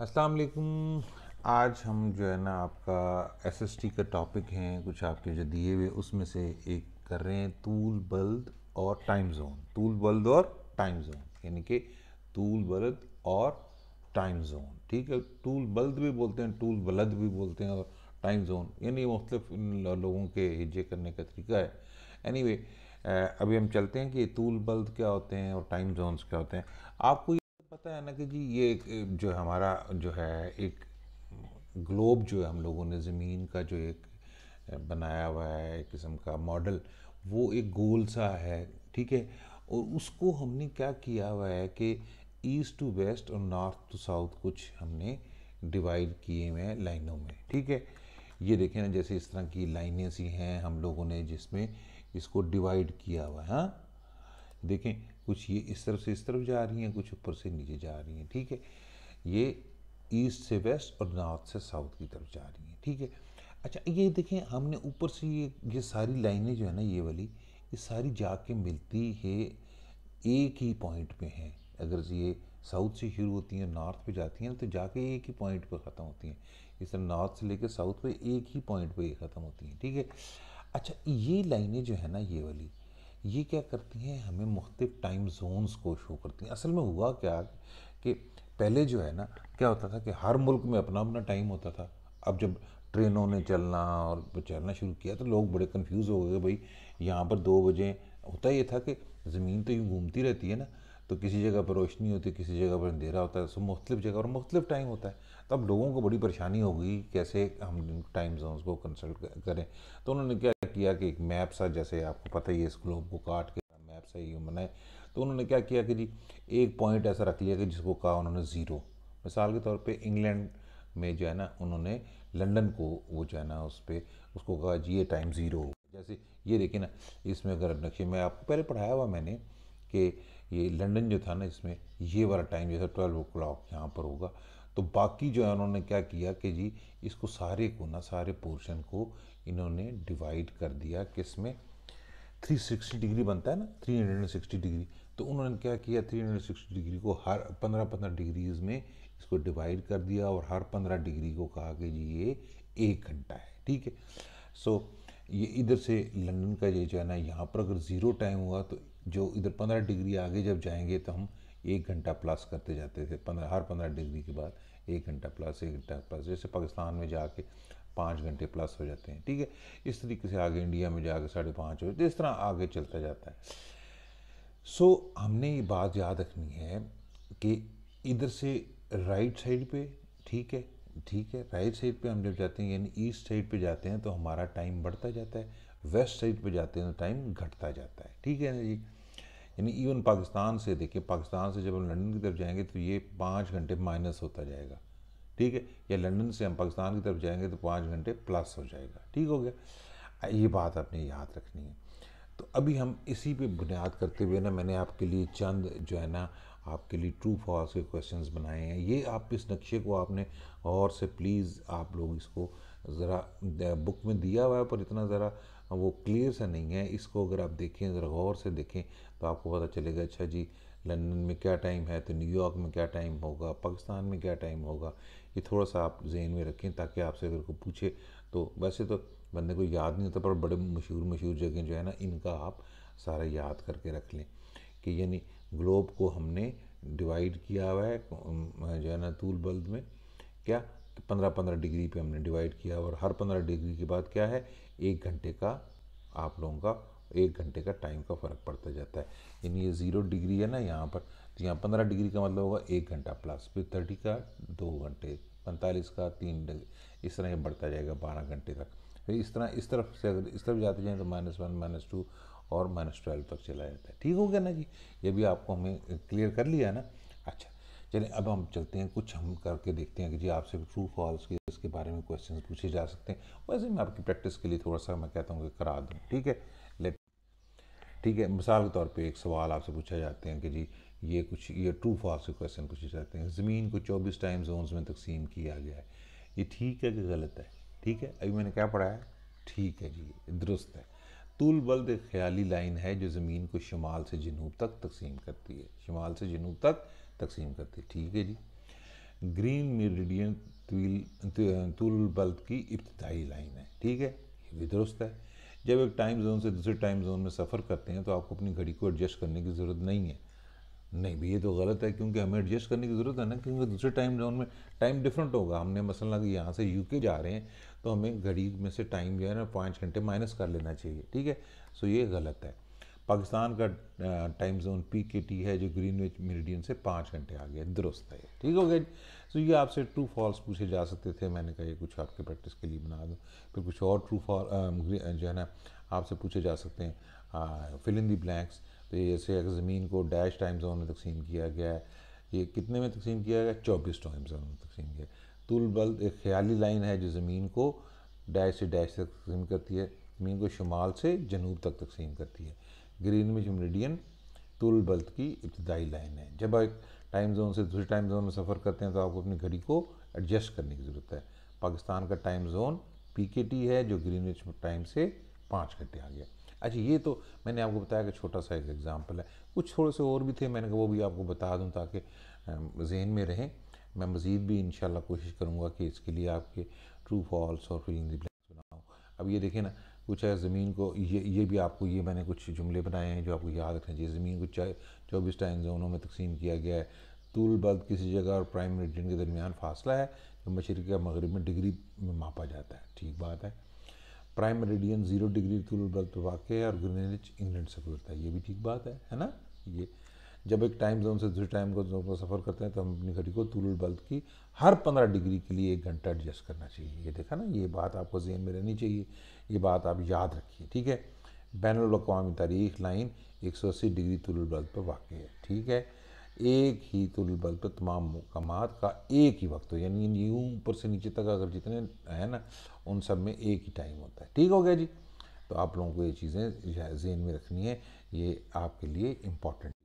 अस्सलाम वालेकुम आज हम जो है ना आपका एसएसटी का टॉपिक हैं कुछ आपके जो दिए हुए उसमें से एक कर रहे हैं तूल बल्द और टाइम जोन तूल बल्द और टाइम जोन यानी कि तूल बल्द और टाइम जोन ठीक है टूल बल्द भी बोलते हैं टूल बल्द भी बोलते हैं और टाइम जोन यानी मुख्तफ मतलब लोगों के हिजे करने का तरीका है एनी anyway, अभी हम चलते हैं कि तूल बल्द क्या होते हैं और टाइम जोन्स क्या होते हैं आपको पता है ना कि जी ये एक जो हमारा जो है एक ग्लोब जो है हम लोगों ने ज़मीन का जो एक बनाया हुआ है एक किस्म का मॉडल वो एक गोल सा है ठीक है और उसको हमने क्या किया हुआ है कि ईस्ट टू वेस्ट और नॉर्थ टू साउथ कुछ हमने डिवाइड किए हुए हैं लाइनों में ठीक है ये देखें ना जैसे इस तरह की लाइनें सी हैं हम लोगों ने जिसमें इसको डिवाइड किया हुआ है हाँ देखें कुछ ये इस तरफ से इस तरफ जा रही हैं कुछ ऊपर से नीचे जा रही हैं ठीक है ये ईस्ट से वेस्ट और नॉर्थ से साउथ की तरफ जा रही हैं ठीक है अच्छा ये देखें हमने ऊपर से ये ये सारी लाइनें जो है ना ये वाली ये सारी जाके मिलती है एक ही पॉइंट पे हैं अगर ये साउथ से शुरू होती हैं नॉर्थ पे जाती हैं तो जाके एक ही पॉइंट पर ख़त्म होती हैं इस तरह नॉर्थ से लेकर साउथ पर एक ही पॉइंट ये ख़त्म होती हैं ठीक है अच्छा ये लाइनें जो है ना ये वाली ये क्या करती हैं हमें मुख्तफ टाइम जोन्स को शो करती हैं असल में हुआ क्या कि पहले जो है ना क्या होता था कि हर मुल्क में अपना अपना टाइम होता था अब जब ट्रेनों ने चलना और चलना शुरू किया तो लोग बड़े कंफ्यूज हो गए भाई यहाँ पर दो बजे होता ये था कि ज़मीन तो यूँ घूमती रहती है ना तो किसी जगह पर रोशनी होती है किसी जगह पर अंधेरा होता है सो तो मुख्तलिफ जगह और मुख्तलिफ टाइम होता है तो अब लोगों को बड़ी परेशानी होगी कैसे हम टाइम जोन्स को कंसल्ट करें तो उन्होंने क्या किया कि एक मैप सा जैसे आपको पता ही है इस ग्लोब को काट के मैप सा ये बनाए तो उन्होंने क्या किया कि जी एक पॉइंट ऐसा रख लिया कि जिसको कहा उन्होंने ज़ीरो मिसाल के तौर पर इंग्लैंड में जो है ना उन्होंने लंदन को वो जो है ना उस पर उसको कहा जी ये टाइम ज़ीरो जैसे ये देखिए ना इसमें अगर नक्शे में आपको पहले पढ़ाया हुआ मैंने कि ये लंदन जो था ना इसमें ये वाला टाइम जो था ट्वेल्व ओ क्लाक यहाँ पर होगा तो बाकी जो है उन्होंने क्या किया कि जी इसको सारे को ना सारे पोर्शन को इन्होंने डिवाइड कर दिया कि इसमें थ्री सिक्सटी डिग्री बनता है ना three hundred and sixty degree तो उन्होंने क्या किया थ्री हंड्रेड सिक्सटी डिग्री को हर पंद्रह पंद्रह डिग्रीज में इसको डिवाइड कर दिया और हर पंद्रह डिग्री को कहा कि जी ये एक घंटा है ठीक है सो ये इधर से लंदन का ये जो है ना यहाँ पर अगर ज़ीरो टाइम हुआ तो जो इधर पंद्रह डिग्री आगे जब जाएंगे तो हम एक घंटा प्लस करते जाते थे पंद्रह हर पंद्रह डिग्री के बाद एक घंटा प्लस एक घंटा प्लस जैसे पाकिस्तान में जाके पाँच घंटे प्लस हो जाते हैं ठीक है इस तरीके से आगे इंडिया में जाके साढ़े पाँच हो जाते इस तरह आगे चलता जाता है सो so, हमने ये बात याद रखनी है कि इधर से राइट साइड पे ठीक है ठीक है राइट साइड पे हम जब जाते हैं यानी ईस्ट साइड पे जाते हैं तो हमारा टाइम बढ़ता जाता है वेस्ट साइड पर जाते हैं तो टाइम घटता जाता है ठीक है ना जी यानी इवन पाकिस्तान से देखिए पाकिस्तान से जब हम लंदन की तरफ जाएंगे तो ये पाँच घंटे माइनस होता जाएगा ठीक है या लंदन से हम पाकिस्तान की तरफ जाएंगे तो पाँच घंटे प्लस हो जाएगा ठीक हो गया ये बात आपने याद रखनी है तो अभी हम इसी पे बुनियाद करते हुए ना मैंने आपके लिए चंद जो है ना आपके लिए ट्रू फॉल्स के क्वेश्चंस बनाए हैं ये आप इस नक्शे को आपने और से प्लीज़ आप लोग इसको ज़रा बुक में दिया हुआ है पर इतना ज़रा वो क्लियर सा नहीं है इसको अगर आप देखें ज़रा गौर से देखें तो आपको पता चलेगा अच्छा जी लंदन में क्या टाइम है तो न्यूयॉर्क में क्या टाइम होगा पाकिस्तान में क्या टाइम होगा ये थोड़ा सा आप जहन में रखें ताकि आपसे अगर को पूछे तो वैसे तो बंदे को याद नहीं होता पर बड़े मशहूर मशहूर जगह जो है ना इनका आप सारा याद करके रख लें कि यानी ग्लोब को हमने डिवाइड किया हुआ है जो है ना तूल बल्द में क्या पंद्रह पंद्रह डिग्री पे हमने डिवाइड किया और हर पंद्रह डिग्री के बाद क्या है एक घंटे का आप लोगों का एक घंटे का टाइम का फ़र्क पड़ता जाता है यानी ये ज़ीरो डिग्री है ना यहाँ पर तो यहाँ पंद्रह डिग्री का मतलब होगा एक घंटा प्लस फिर थर्टी का दो घंटे पैंतालीस का तीन इस तरह ये बढ़ता जाएगा बारह घंटे तक फिर तो इस तरह इस तरफ से अगर इस तरफ जाते जाएँ तो माइनस वन माइनस टू और माइनस ट्वेल्व तक चला जाता है ठीक हो गया ना जी ये भी आपको हमें क्लियर कर लिया ना अच्छा चलिए अब हम चलते हैं कुछ हम करके देखते हैं कि जी आपसे ट्रू फॉल्स के इसके बारे में क्वेश्चन पूछे जा सकते हैं वैसे मैं आपकी प्रैक्टिस के लिए थोड़ा सा मैं कहता हूँ कि करा दूँ ठीक है लेट ठीक है मिसाल के तौर पे एक सवाल आपसे पूछा जाते हैं कि जी ये कुछ ये ट्रू फॉल्स के क्वेश्चन पूछे जाते हैं ज़मीन को चौबीस टाइम जोन्स में तकसीम किया गया है ये ठीक है कि गलत है ठीक है अभी मैंने क्या पढ़ा है ठीक है जी दुरुस्त है तुल बल्द एक ख्याली लाइन है जो ज़मीन को शुमाल से जनूब तक तकसीम करती है शुमाल से जनूब तक तकसीम करते ठीक है जी ग्रीन मेरिडियन तुल तुल बल्ब की इब्तदाई लाइन है ठीक है ये भी दुरुस्त है जब एक टाइम जोन से दूसरे टाइम जोन में सफ़र करते हैं तो आपको अपनी घड़ी को एडजस्ट करने की ज़रूरत नहीं है नहीं भी ये तो गलत है क्योंकि हमें एडजस्ट करने की ज़रूरत है ना क्योंकि दूसरे टाइम जोन में टाइम डिफरेंट होगा हमने मसलन अगर यहाँ से यूके जा रहे हैं तो हमें घड़ी में से टाइम जो है ना पाँच घंटे माइनस कर लेना चाहिए ठीक है सो ये गलत है पाकिस्तान का time zone P K T है जो ग्रीनविच मेरिडियन से पाँच घंटे आ गया दुरुस्त है ठीक हो गया तो ये आपसे ट्रू फॉल्स पूछे जा सकते थे मैंने कहा ये कुछ आपके प्रैक्टिस के लिए बना दूँ फिर कुछ और ट्रू फॉल जो है ना आपसे पूछे जा सकते हैं फिल इन दी ब्लैंक्स तो जैसे अगर ज़मीन को डैश टाइम जोन में तकसीम किया गया है ये कितने में तकसीम किया गया चौबीस टाइम जोन में तकसीम किया तुल बल्द एक ख्याली लाइन है जो ज़मीन को डैश से डैश तक तकसीम करती है ज़मीन को शुमाल से जनूब तक तकसीम करती है ग्रीनविच मेरिडियन तुल बल्त की इब्तदाई लाइन है जब आप टाइम जोन से दूसरे टाइम जोन में सफ़र करते हैं तो आपको अपनी घड़ी को एडजस्ट करने की ज़रूरत है पाकिस्तान का टाइम जोन पीकेटी है जो ग्रीनविच टाइम से पाँच घंटे आ गया अच्छा ये तो मैंने आपको बताया कि छोटा सा एक एग्ज़ाम्पल है कुछ थोड़े से और भी थे मैंने कहा वो भी आपको बता दूँ ताकि जहन में रहें मैं मज़ीद भी इन कोशिश करूँगा कि इसके लिए आपके ट्रू फॉल्स और फिलिंग दी सुनाऊँ अब ये देखें ना कुछ है ज़मीन को ये ये भी आपको ये मैंने कुछ जुमले बनाए हैं जो आपको याद रखना चाहिए ज़मीन को चाहे चौबीस टाइम जोनों में तकसीम किया गया है तूल बल्द किसी जगह और प्राइम मेरिडियन के दरमियान फासला है जो मशरक़ मगरब में डिग्री में मापा जाता है ठीक बात है प्राइम मेरिडियन ज़ीरो डिग्री तूल बल्द वाक़ है और ग्रीनरिच इंग्लैंड से गुजरता है ये भी ठीक बात है है ना ये जब एक टाइम जोन से दूसरे टाइम जोन पर सफ़र करते हैं तो हम अपनी घड़ी को तुल बल्ब की हर पंद्रह डिग्री के लिए एक घंटा एडजस्ट करना चाहिए ये देखा ना ये बात आपको जहन में रहनी चाहिए ये बात आप याद रखिए ठीक है बैन अवी तारीख लाइन एक सौ अस्सी डिग्री तुल बल्ब पर वाक़ है ठीक है एक ही तुल बल्ब पर तमाम मकाम का एक ही वक्त हो यानी यूँ ऊपर से नीचे तक अगर जितने हैं ना उन सब में एक ही टाइम होता है ठीक हो गया जी तो आप लोगों को ये चीज़ें जहन में रखनी है ये आपके लिए इम्पॉर्टेंट